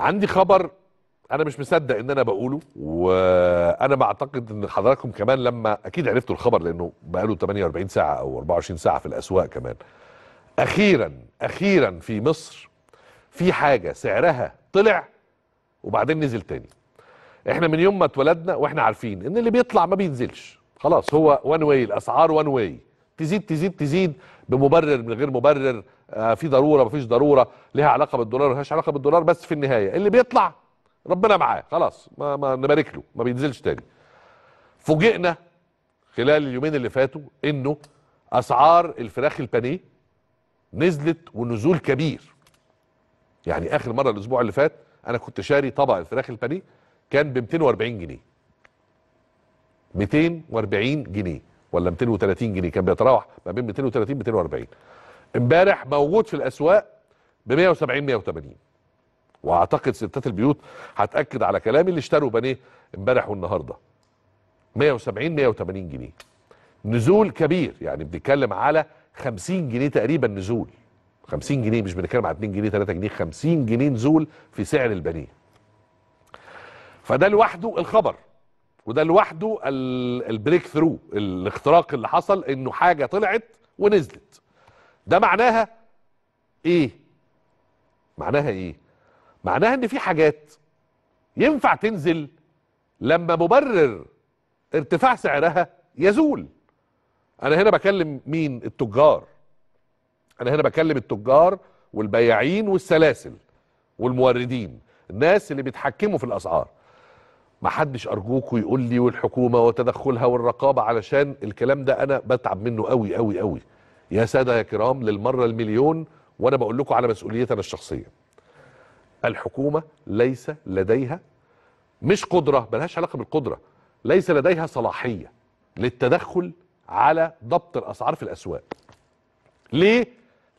عندي خبر انا مش مصدق ان انا بقوله وانا بعتقد ان حضراتكم كمان لما اكيد عرفتوا الخبر لانه بقاله 48 ساعه او 24 ساعه في الاسواق كمان اخيرا اخيرا في مصر في حاجه سعرها طلع وبعدين نزل تاني احنا من يوم ما اتولدنا واحنا عارفين ان اللي بيطلع ما بينزلش خلاص هو وان واي الاسعار وان واي تزيد تزيد تزيد بمبرر من غير مبرر آه، في ضروره مفيش ضروره لها علاقه بالدولار ملهاش علاقه بالدولار بس في النهايه اللي بيطلع ربنا معاه خلاص ما, ما نبارك له ما بينزلش تاني فوجئنا خلال اليومين اللي فاتوا انه اسعار الفراخ البانيه نزلت ونزول كبير يعني اخر مره الاسبوع اللي فات انا كنت شاري طبق الفراخ البانيه كان ب 240 جنيه 240 جنيه ولا 230 جنيه كان بيتراوح ما بين 230 240 امبارح موجود في الاسواق ب 170 180 واعتقد ستات البيوت هتاكد على كلامي اللي اشتروا بانيه امبارح والنهارده 170 180 جنيه نزول كبير يعني بنتكلم على 50 جنيه تقريبا نزول 50 جنيه مش بنتكلم على 2 جنيه 3 جنيه 50 جنيه نزول في سعر البانيه فده لوحده الخبر وده لوحده البريك ثرو الاختراق اللي حصل انه حاجه طلعت ونزلت ده معناها ايه معناها ايه معناها ان في حاجات ينفع تنزل لما مبرر ارتفاع سعرها يزول انا هنا بكلم مين التجار انا هنا بكلم التجار والبياعين والسلاسل والموردين الناس اللي بيتحكموا في الاسعار ما حدش ارجوكوا يقول لي والحكومه وتدخلها والرقابه علشان الكلام ده انا بتعب منه قوي قوي قوي يا ساده يا كرام للمره المليون وانا بقول لكم على مسؤوليتنا الشخصيه الحكومه ليس لديها مش قدره ملهاش علاقه بالقدره ليس لديها صلاحيه للتدخل على ضبط الاسعار في الاسواق ليه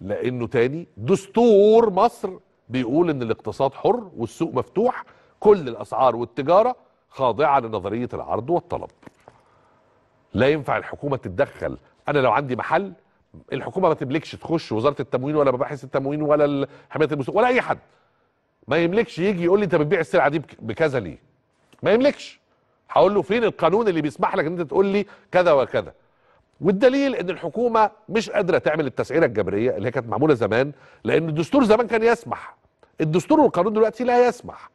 لانه تاني دستور مصر بيقول ان الاقتصاد حر والسوق مفتوح كل الاسعار والتجاره خاضعه لنظريه العرض والطلب لا ينفع الحكومه تتدخل انا لو عندي محل الحكومه ما تملكش تخش وزاره التموين ولا مباحث التموين ولا حمايه المستوى ولا اي حد ما يملكش يجي يقول لي انت بتبيع السلعه دي بكذا ليه ما يملكش هقول له فين القانون اللي بيسمح لك ان انت تقول لي كذا وكذا والدليل ان الحكومه مش قادره تعمل التسعيره الجبريه اللي هي كانت معموله زمان لان الدستور زمان كان يسمح الدستور والقانون دلوقتي لا يسمح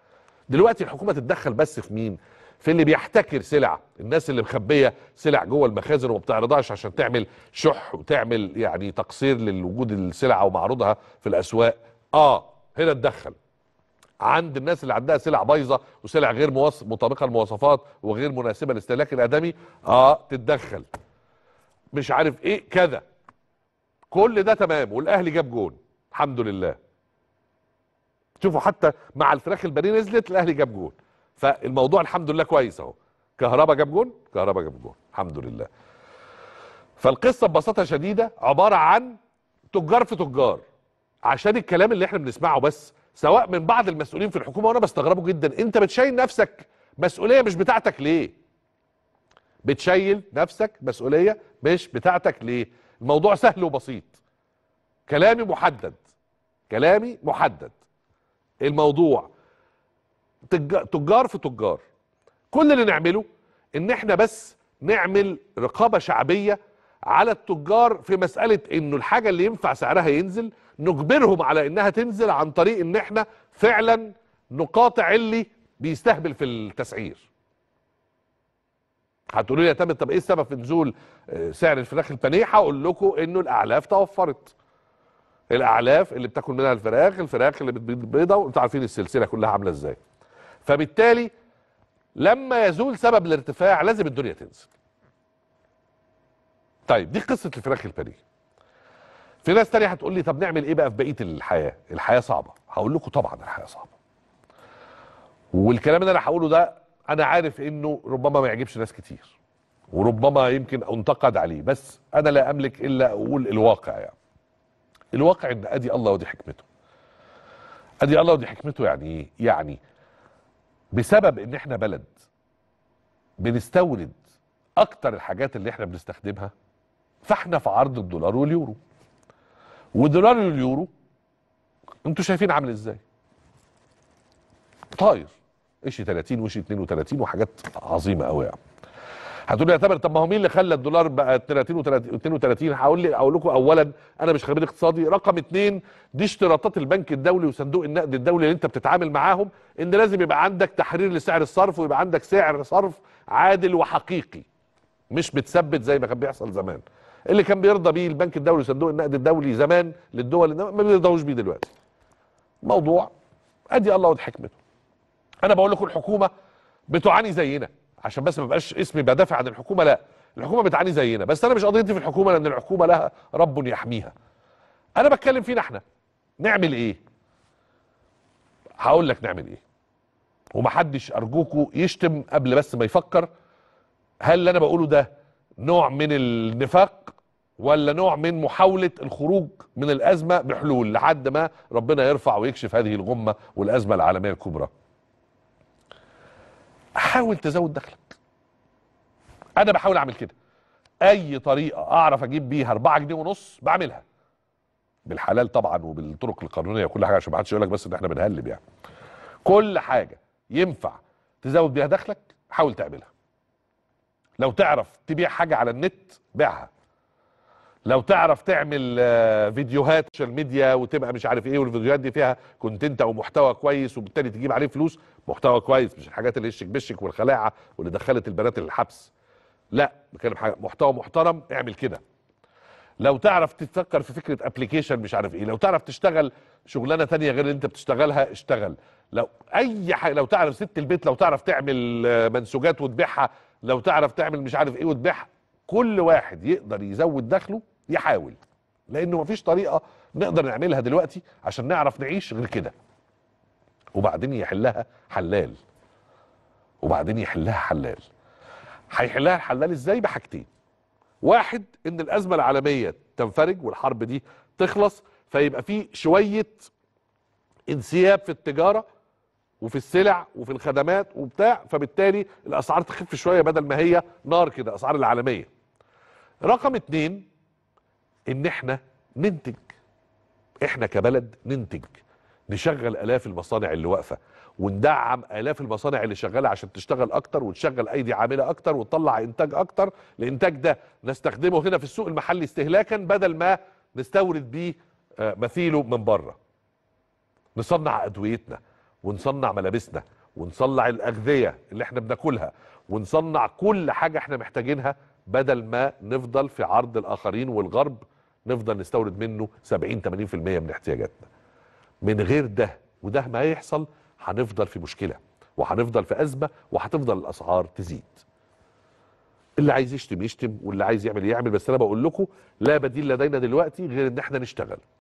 دلوقتي الحكومه تتدخل بس في مين في اللي بيحتكر سلع الناس اللي مخبيه سلع جوه المخازن وما بتعرضهاش عشان تعمل شح وتعمل يعني تقصير للوجود السلع ومعروضها في الاسواق اه هنا اتدخل عند الناس اللي عندها سلع بايظه وسلع غير مطابقه للمواصفات وغير مناسبه للاستهلاك الادمي اه تتدخل مش عارف ايه كذا كل ده تمام والاهلي جاب جون الحمد لله شوفوا حتى مع الفراخ البانيه نزلت الاهلي جاب جون فالموضوع الحمد لله كويس اهو كهربا جاب جون كهربا جاب جون الحمد لله فالقصه ببساطه شديده عباره عن تجار في تجار عشان الكلام اللي احنا بنسمعه بس سواء من بعض المسؤولين في الحكومه وانا بستغربه جدا انت بتشيل نفسك مسؤوليه مش بتاعتك ليه بتشيل نفسك مسؤوليه مش بتاعتك ليه الموضوع سهل وبسيط كلامي محدد كلامي محدد الموضوع تجار في تجار كل اللي نعمله ان احنا بس نعمل رقابه شعبيه على التجار في مساله انه الحاجه اللي ينفع سعرها ينزل نجبرهم على انها تنزل عن طريق ان احنا فعلا نقاطع اللي بيستهبل في التسعير هتقولوا لي يا تامر طب ايه السبب في نزول آه، سعر الفراخ البانيه هقول لكم انه الاعلاف توفرت الاعلاف اللي بتاكل منها الفراخ الفراخ اللي بتبيض بيضه وانتوا عارفين السلسله كلها عامله ازاي فبالتالي لما يزول سبب الارتفاع لازم الدنيا تنزل طيب دي قصه الفراخ البانيه في ناس تانية هتقول لي طب نعمل ايه بقى في بقيه الحياه الحياه صعبه هقول لكم طبعا الحياه صعبه والكلام اللي انا هقوله ده انا عارف انه ربما ما يعجبش ناس كتير وربما يمكن انتقد عليه بس انا لا املك الا اقول الواقع يعني الواقع ان ادي الله ودي حكمته ادي الله ودي حكمته يعني ايه يعني بسبب ان احنا بلد بنستورد اكتر الحاجات اللي احنا بنستخدمها فاحنا في عرض الدولار واليورو ودولار اليورو انتوا شايفين عامل ازاي طاير اشي 30 واشي 32 وحاجات عظيمه قوي يعني هتقول لي يا طب ما هو مين اللي خلى الدولار بقى 30 و32 هقول لي اقول لكم اولا انا مش خبير اقتصادي رقم اثنين دي اشتراطات البنك الدولي وصندوق النقد الدولي اللي انت بتتعامل معاهم ان لازم يبقى عندك تحرير لسعر الصرف ويبقى عندك سعر صرف عادل وحقيقي مش متثبت زي ما كان بيحصل زمان اللي كان بيرضى بيه البنك الدولي وصندوق النقد الدولي زمان للدول ما بيرضوش بيه دلوقتي موضوع ادي الله وحكمته انا بقول لكم الحكومه بتعاني زينا عشان بس ما بقاش اسمي بدافع عن الحكومه لا الحكومه بتعاني زينا بس انا مش قضيتي في الحكومه لان الحكومه لها رب يحميها انا بتكلم فينا احنا نعمل ايه هقول لك نعمل ايه ومحدش ارجوكوا يشتم قبل بس ما يفكر هل اللي انا بقوله ده نوع من النفاق ولا نوع من محاولة الخروج من الأزمة بحلول لحد ما ربنا يرفع ويكشف هذه الغمة والأزمة العالمية الكبرى حاول تزود دخلك انا بحاول اعمل كده اي طريقه اعرف اجيب بيها 4 جنيه ونص بعملها بالحلال طبعا وبالطرق القانونيه وكل حاجه عشان ما حدش يقول لك بس ان احنا بنهلب يعني كل حاجه ينفع تزود بيها دخلك حاول تعملها لو تعرف تبيع حاجه على النت بيعها لو تعرف تعمل آه، فيديوهات سوشيال ميديا وتبقى مش عارف ايه والفيديوهات دي فيها كونتنت او محتوى كويس وبالتالي تجيب عليه فلوس محتوى كويس مش الحاجات اللي هشك بشك والخلاعه واللي دخلت البنات للحبس لا بتكلم حاجه محتوى محترم اعمل كده لو تعرف تفكر في فكره ابلكيشن مش عارف ايه لو تعرف تشتغل شغلانه تانية غير اللي انت بتشتغلها اشتغل لو اي حاجه لو تعرف ست البيت لو تعرف تعمل آه، منسوجات وتبيعها لو تعرف تعمل مش عارف ايه وتبيعها كل واحد يقدر يزود دخله يحاول لانه مفيش طريقه نقدر نعملها دلوقتي عشان نعرف نعيش غير كده وبعدين يحلها حلال وبعدين يحلها حلال هيحلها الحلال ازاي بحاجتين واحد ان الازمه العالميه تنفرج والحرب دي تخلص فيبقى في شويه انسياب في التجاره وفي السلع وفي الخدمات وبتاع فبالتالي الاسعار تخف شويه بدل ما هي نار كده اسعار العالميه رقم اتنين ان احنا ننتج احنا كبلد ننتج نشغل الاف المصانع اللي واقفه وندعم الاف المصانع اللي شغاله عشان تشتغل اكتر وتشغل ايدي عامله اكتر وتطلع انتاج اكتر الانتاج ده نستخدمه هنا في السوق المحلي استهلاكا بدل ما نستورد بيه آه، مثيله من بره نصنع ادويتنا ونصنع ملابسنا ونصنع الاغذيه اللي احنا بناكلها ونصنع كل حاجه احنا محتاجينها بدل ما نفضل في عرض الاخرين والغرب نفضل نستورد منه 70 80% من احتياجاتنا من غير ده وده ما هيحصل هنفضل في مشكله وهنفضل في ازمه وهتفضل الاسعار تزيد اللي عايز يشتم يشتم واللي عايز يعمل يعمل بس انا بقول لكم لا بديل لدينا دلوقتي غير ان احنا نشتغل